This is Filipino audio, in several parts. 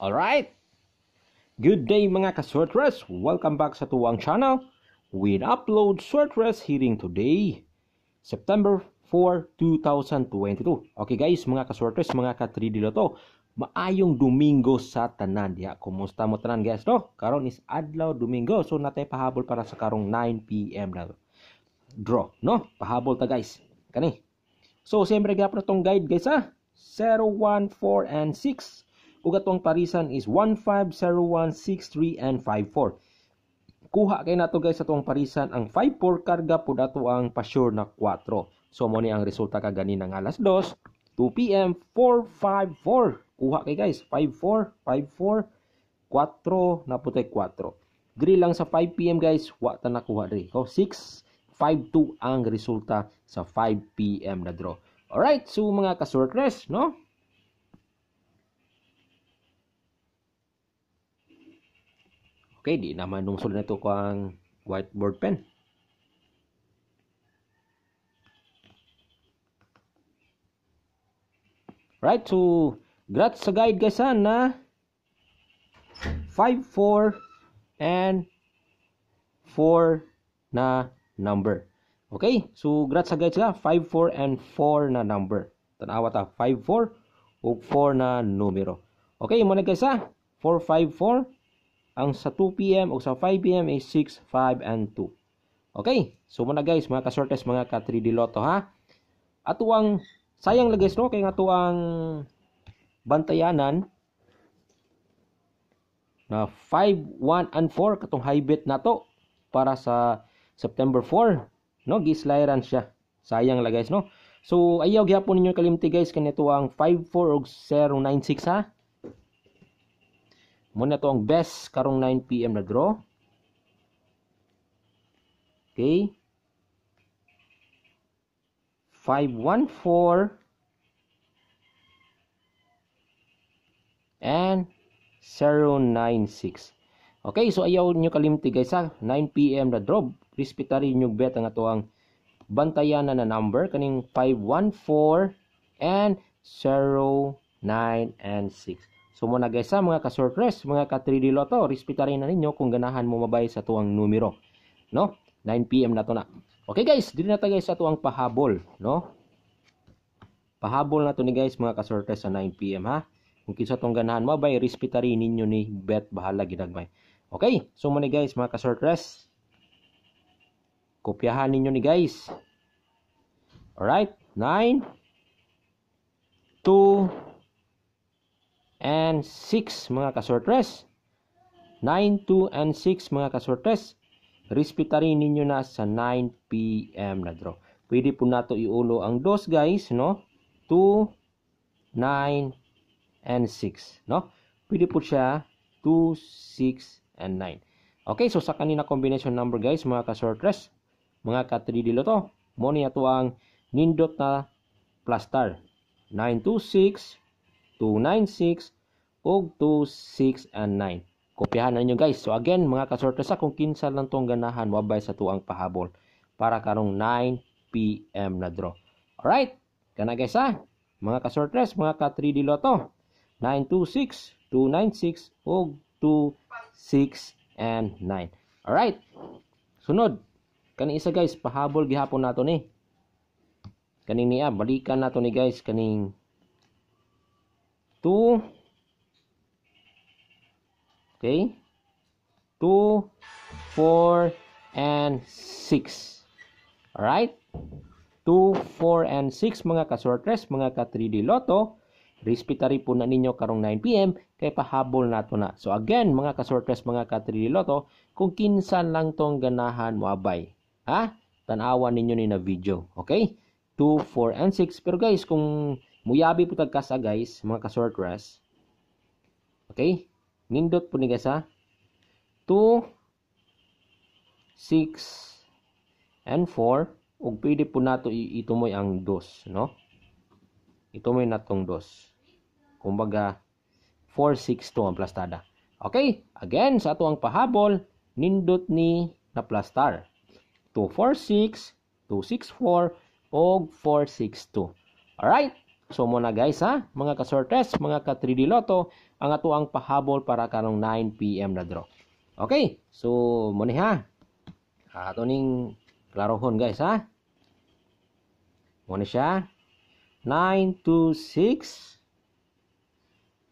Alright! Good day mga ka-sortress! Welcome back sa tuwang channel with upload sortress hearing today, September 4, 2022. Okay guys, mga ka-sortress, mga ka-3D to, maayong Domingo sa tanan. Ya, kumusta mo tanan guys no? Karon is adlaw Domingo, so natay pahabol para sa karong 9pm na to. Draw, no? Pahabol ta guys. Kani. So, siyempre gapon tong guide guys ha. 0, 1, 4, and 6. Ug atong parisan is 150163 and 54. Kuha kay nato guys atong parisan ang 54 karga pud ato ang pasure na 4. So mo ni ang resulta kagani nga alas 2, 2 PM 454. Kuha kay guys 54 54 4 na putay 4. Diri lang sa 5 PM guys, wa ta nakuha diri. Oh, 6 5-2 ang resulta sa 5 p.m. na draw. Alright, so mga kasortres, no? Okay, di naman nung sulod na to ko ang whiteboard pen. Right, so grats sa guide guys ha na 5, 4, and 4 na number. Okay, so grats sa guide sila 5, 4, and 4 na number. Tanawa ta 5, 4, o 4 na numero. Okay, muna guys ha. 4, 5, 4, ang sa 2 p.m. o sa 5 p.m. ay 6, 5, and 2. Okay? So muna guys, mga ka-sortes, mga ka 3D Lotto ha. Ato ang, sayang lang guys no, kaya nga to ang bantayanan na 5, 1, and 4 katong high bet na to para sa September 4. No, gislairan siya. Sayang lang guys no. So ayaw gyapon ninyo kalimti guys kanito ang 54 og 096 ha. Muna to ang best karong 9 PM na draw. Okay. 514 and 096. Okay, so ayaw nyo kalimti guys ha. 9pm na drop. Respetary nyo bet ang ato ang bantayan na na number. Kaning 514 and 09 and 6. So muna guys ha, mga ka-surprise, mga ka-3D Lotto, respeta na ninyo kung ganahan mo mabay sa tuwang numero. No? 9pm na to na. Okay guys, dito na tayo guys sa tuwang pahabol. No? Pahabol na to ni guys mga ka-surprise sa 9pm ha. Kung kinsa tong ganahan mo bay, respeta ninyo ni Bet Bahala Ginagmay. Okay, so muna guys mga ka-surprise. Kopyahan ninyo ni guys. Alright, 9, 2, and 6 mga kasortres. 9, 2, and 6 mga kasortres. Rispita rin ninyo na sa 9 p.m. na draw. Pwede po nato iulo ang dos guys, no? 2, 9, and 6, no? Pwede po siya 2, 6, and 9. Okay, so sa kanina combination number guys, mga kasortres mga ka-3D to, mo niya to ang nindot na plus star. 926 296 og 26 and 9. Kopyahan na ninyo guys. So again, mga kasorte sa kung kinsa lang tong ganahan wabay sa tuang pahabol para karong 9 p.m. na draw. Alright, kana guys ha. Mga kasortres, mga ka 3D loto, 926, 296, og 26 and 9. Alright. Sunod. Kani isa guys, pahabol gihapon nato ni. Eh. Kaning niya, balikan nato ni guys kaning 2 okay 2 4 and 6 all right 2, 4, and 6 mga ka-sortress, mga ka-3D loto Respetary po na ninyo karong 9pm kay pahabol nato na. So again, mga ka-sortress, mga ka-3D loto kung kinsan lang tong ganahan mo abay. Ha? Tanawan ninyo ni na video. Okay? 2, 4, and 6. Pero guys, kung Muyabi po tagka sa guys, mga ka Okay? Nindot po ni guys ha. 2, 6, and 4. Ug pwede po nato itumoy ang 2, no? Itumoy natong 2. Kumbaga, 4, 6, 2 ang plastada. Okay? Again, sa ato ang pahabol, nindot ni na plastar. 246, 264, og 462. Alright? So mo na guys ha, mga ka-sortes, mga ka-3D Lotto, ang ato ang pahabol para kanong 9 PM na draw. Okay, so mo ni ha. Ato ning klarohon guys ha. Mo ni siya 9 2 6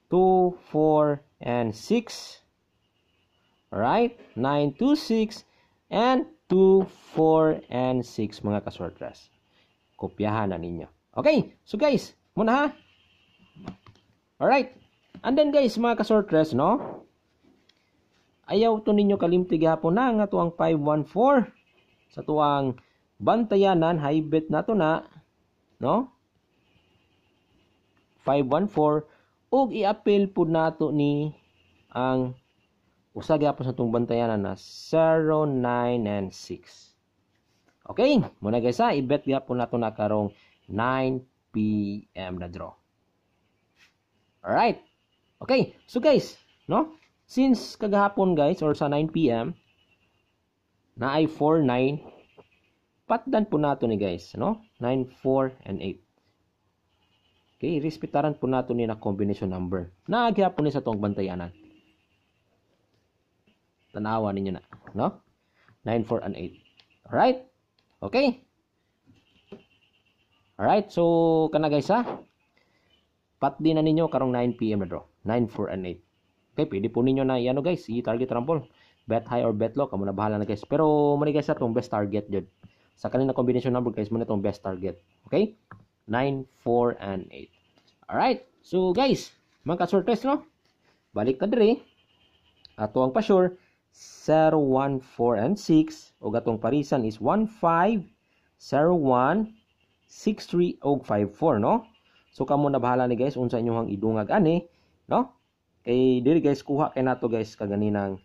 2 4 and 6. All right? 9 2 6 and 2 4 and 6 mga ka-sortes. Kopyahan na ninyo. Okay, so guys, muna ha. Alright. And then guys, mga kasortres, no? Ayaw to ninyo kalimti gihapon na nga tuang 514 sa tuang bantayanan high bet na to na, no? 514 ug i-appeal pud nato ni ang usa gyapon sa tuong bantayanan na 09 Okay, muna guys ha, i-bet gyapon nato na karong 9 PM na draw. Alright. Okay. So guys, no? Since kagahapon guys or sa 9 PM na ay 4 9 patdan po nato ni guys, no? 9 4 and 8. Okay, respetaran po nato ni na combination number. Naagirap po ni sa tong bantayanan. Tanawa ninyo na, no? 9 4 and 8. Alright? Okay? Alright, so kana guys ha. Pat din na ninyo karong 9pm na draw. 9, 4, and 8. Okay, pwede po ninyo na iano guys, i-target rampol. Bet high or bet low, kamo na bahala na guys. Pero muna guys tong best target jud. Sa kanina combination number guys, muna itong best target. Okay? 9, 4, and 8. Alright, so guys, mga kasurtes no? Balik na dire. Ato ang pa-sure. 0, 1, 4, and 6. O atong parisan is 1, 5, 0, 1, 63054 no so kamo na bahala ni guys unsa inyong idungag ani no kay diri guys kuha kay nato guys kaganinang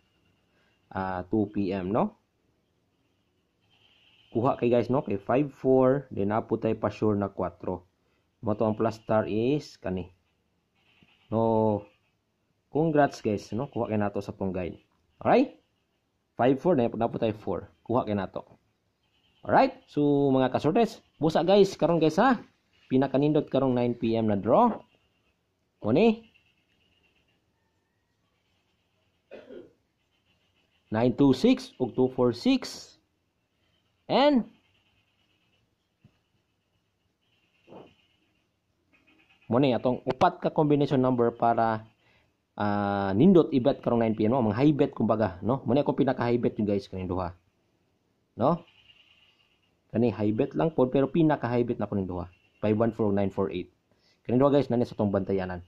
uh, ah, 2 pm no kuha kay guys no kay 54 4 din napo tay pa sure na 4 mo to ang plus star is kani no congrats guys no kuha kay nato sa pong guide alright 54 4 na napo tay 4 kuha kay nato Alright? So, mga kasortes, Busa guys, karon guys ha. Pinakanindot karong 9 PM na draw. Muni. 926 og 246 and Muna atong upat ka combination number para uh, nindot ibet karong 9 PM no? mga high bet kumbaga no muna ko pinaka high bet yung guys kaning no Kani high bet lang po, pero pinaka high bet na po duha 514948. Kani duha guys, nani sa tong bantayanan.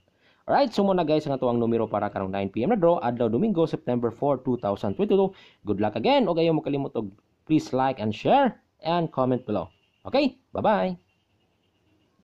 Alright, sumo na guys, ang to ang numero para karong 9pm na draw, adlaw Domingo, September 4, 2022. Good luck again, o kayo mo kalimot og please like and share and comment below. Okay, bye-bye!